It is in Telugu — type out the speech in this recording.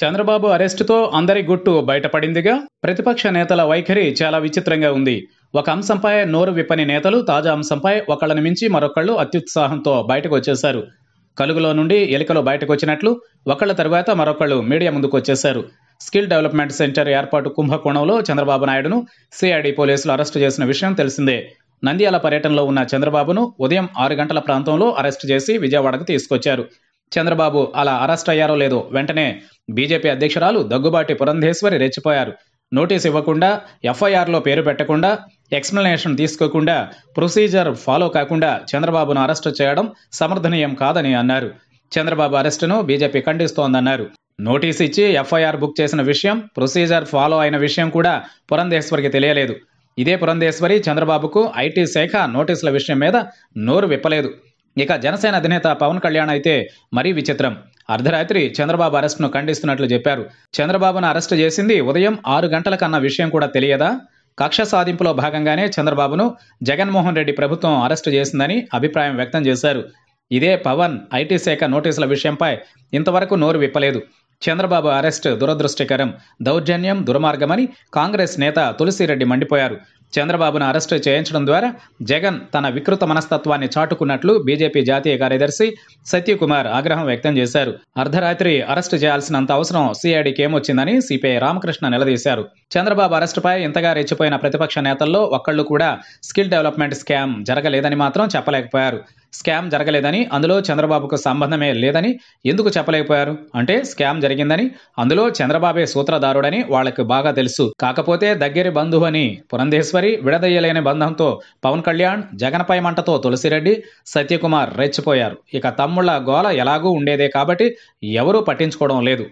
చంద్రబాబు అరెస్టుతో అందరి గుట్టు బయటపడిందిగా ప్రతిపక్ష నేతల వైఖరి చాలా విచిత్రంగా ఉంది ఒక అంశంపై నోరు విప్పని నేతలు తాజా అంశంపై ఒకళ్ళని మించి మరొకళ్ళు అత్యుత్సాహంతో బయటకు వచ్చేశారు కలుగులో నుండి ఎలుకలు బయటకు వచ్చినట్లు ఒకళ్ళ తర్వాత మరొకళ్ళు మీడియా ముందుకు వచ్చేశారు స్కిల్ డెవలప్మెంట్ సెంటర్ ఏర్పాటు కుంభకోణంలో చంద్రబాబు నాయుడును సిఐడి పోలీసులు అరెస్టు చేసిన విషయం తెలిసిందే నంద్యాల పర్యటనలో ఉన్న చంద్రబాబును ఉదయం ఆరు గంటల ప్రాంతంలో అరెస్టు చేసి విజయవాడకు తీసుకొచ్చారు చంద్రబాబు అలా అరెస్ట్ అయ్యారో లేదో వెంటనే బీజేపీ అధ్యక్షురాలు దగ్గుబాటి పురంధేశ్వరి రెచ్చిపోయారు నోటీస్ ఇవ్వకుండా ఎఫ్ఐఆర్లో పేరు పెట్టకుండా ఎక్స్ప్లెనేషన్ తీసుకోకుండా ప్రొసీజర్ ఫాలో కాకుండా చంద్రబాబును అరెస్టు చేయడం సమర్థనీయం కాదని అన్నారు చంద్రబాబు అరెస్టును బీజేపీ ఖండిస్తోందన్నారు నోటీస్ ఇచ్చి ఎఫ్ఐఆర్ బుక్ చేసిన విషయం ప్రొసీజర్ ఫాలో అయిన విషయం కూడా పురంధేశ్వరికి తెలియలేదు ఇదే పురంధేశ్వరి చంద్రబాబుకు ఐటీ శాఖ నోటీసుల విషయం మీద నోరు విప్పలేదు ఇక జనసేన అధినేత పవన్ కళ్యాణ్ అయితే మరీ విచిత్రం అర్ధరాత్రి చంద్రబాబు అరెస్ట్ను ఖండిస్తున్నట్లు చెప్పారు చంద్రబాబును అరెస్టు చేసింది ఉదయం ఆరు గంటలకన్న విషయం కూడా తెలియదా కక్ష సాధింపులో భాగంగానే చంద్రబాబును జగన్మోహన్ రెడ్డి ప్రభుత్వం అరెస్టు చేసిందని అభిప్రాయం వ్యక్తం చేశారు ఇదే పవన్ ఐటీ శాఖ నోటీసుల విషయంపై ఇంతవరకు నోరు విప్పలేదు చంద్రబాబు అరెస్ట్ దురదృష్టకరం దౌర్జన్యం దుర్మార్గమని కాంగ్రెస్ నేత తులసిరెడ్డి మండిపోయారు చంద్రబాబును అరెస్టు చేయించడం ద్వారా జగన్ తన వికృత మనస్తత్వాన్ని చాటుకున్నట్లు బీజేపీ జాతీయ కార్యదర్శి సత్యకుమార్ ఆగ్రహం వ్యక్తం చేశారు అర్ధరాత్రి అరెస్టు చేయాల్సినంత అవసరం సిఐడికి ఏమొచ్చిందని సిపిఐ రామకృష్ణ నిలదీశారు చంద్రబాబు అరెస్టుపై ఇంతగా రెచ్చిపోయిన ప్రతిపక్ష నేతల్లో ఒక్కళ్ళు కూడా స్కిల్ డెవలప్మెంట్ స్కామ్ జరగలేదని మాత్రం చెప్పలేకపోయారు స్కామ్ జరగలేదని అందులో చంద్రబాబుకు సంబంధమే లేదని ఎందుకు చెప్పలేకపోయారు అంటే స్కామ్ జరిగిందని అందులో చంద్రబాబే సూత్రధారుడని వాళ్ళకి బాగా తెలుసు కాకపోతే దగ్గరి బంధువు అని పురంధేశ్వరి విడదయ్యలేని బంధంతో పవన్ కళ్యాణ్ జగన్పై మంటతో తులసిరెడ్డి సత్యకుమార్ రెచ్చిపోయారు ఇక తమ్ముళ్ల గోల ఎలాగూ ఉండేదే కాబట్టి ఎవరూ పట్టించుకోవడం లేదు